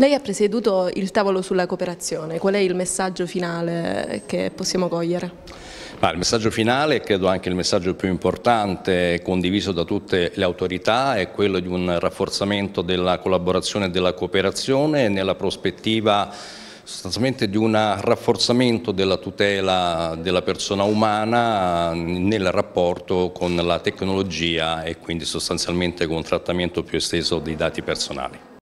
Lei ha presieduto il tavolo sulla cooperazione, qual è il messaggio finale che possiamo cogliere? Ah, il messaggio finale, credo anche il messaggio più importante condiviso da tutte le autorità, è quello di un rafforzamento della collaborazione e della cooperazione nella prospettiva sostanzialmente di un rafforzamento della tutela della persona umana nel rapporto con la tecnologia e quindi sostanzialmente con un trattamento più esteso dei dati personali.